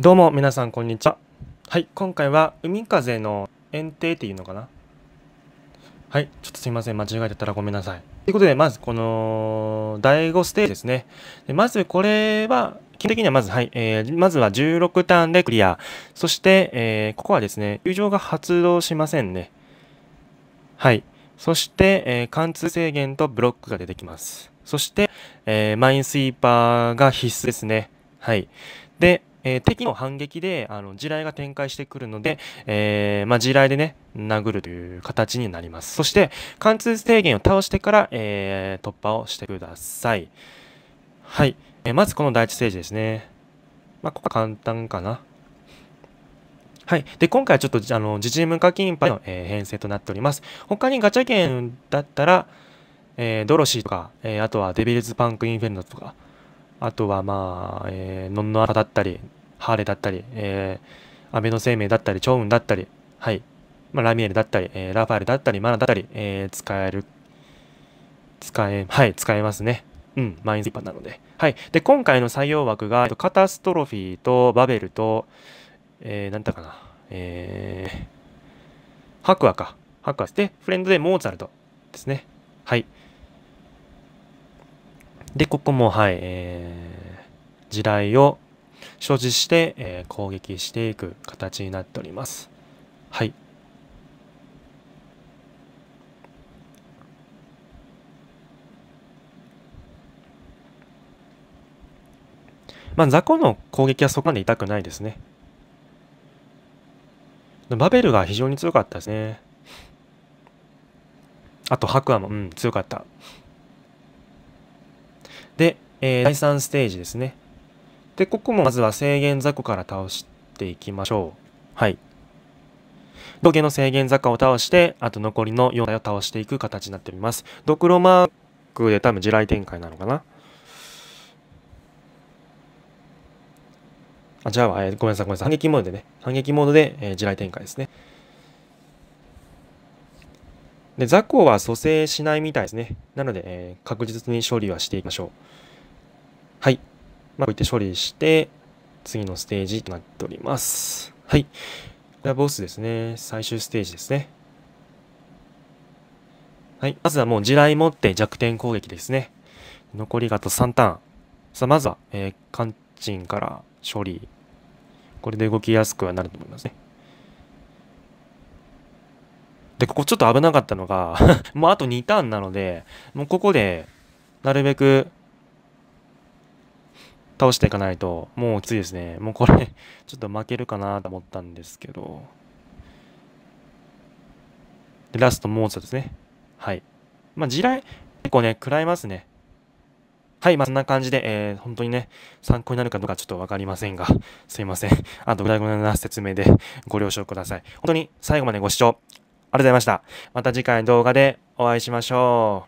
どうも皆さんこんにちは。はい、今回は海風の園庭っていうのかなはい、ちょっとすいません、間違えてたらごめんなさい。ということで、まずこの第5ステージですね。でまずこれは、基本的にはまず、はい、えー、まずは16ターンでクリア。そして、えー、ここはですね、友情が発動しませんね。はい。そして、えー、貫通制限とブロックが出てきます。そして、えー、マインスイーパーが必須ですね。はい。で、えー、敵の反撃であの地雷が展開してくるので、えー、まあ、地雷でね殴るという形になりますそして貫通制限を倒してから、えー、突破をしてくださいはい、えまずこの第1ステージですねまあ、ここは簡単かなはい。で、今回はちょっと、あの、自治無課金パの、え編成となっております。他にガチャ券だったら、えドロシーとか、えあとはデビルズパンクインフェルノとか、あとはまあ、えー、ノンノアだったり、ハーレだったり、えー、アベノ生命だったり、チョウンだったり、はい。まあ、ラミエルだったり、えー、ラファエルだったり、マナだったり、えー、使える、使え、はい、使えますね。うん、マインスイッパーなので。はい。で、今回の採用枠が、カタストロフィーとバベルと、えー、なんだかな、えー、白亜か。白亜で、フレンドでモーツァルトですね。はい。で、ここも、はい、えー、地雷を所持して、えー、攻撃していく形になっております。はい。まあ、雑魚の攻撃はそこまで痛くないですね。バベルが非常に強かったですね。あと、白亜も、うん、強かった。で、えー、第3ステージですね。で、ここもまずは制限雑魚から倒していきましょう。はい。道下の制限雑貨を倒して、あと残りの4体を倒していく形になっております。ドクロマークで多分地雷展開なのかな。あ、じゃあ、えー、ごめんなさい、ごめんなさい。反撃モードでね。反撃モードで、えー、地雷展開ですね。で、雑魚は蘇生しないみたいですね。なので、えー、確実に処理はしていきましょう。はい。まあ、こういって処理して、次のステージとなっております。はい。これはボスですね。最終ステージですね。はい。まずはもう地雷持って弱点攻撃ですね。残りがあと3ターン。さあ、まずは、えー、カンチンから処理。これで動きやすくはなると思いますね。で、ここちょっと危なかったのが もうあと2ターンなので、もうここで、なるべく、倒していかないと、もうきついですね。もうこれ ちょっと負けるかなと思ったんですけど。で、ラストモーツァですね。はい。まあ、地雷、結構ね、食らいますね。はい、まあ、そんな感じで、えー、本当にね、参考になるかどうかちょっとわかりませんが、すいません。あと、ぐだぐな説明でご了承ください。本当に最後までご視聴ありがとうございました。また次回の動画でお会いしましょう。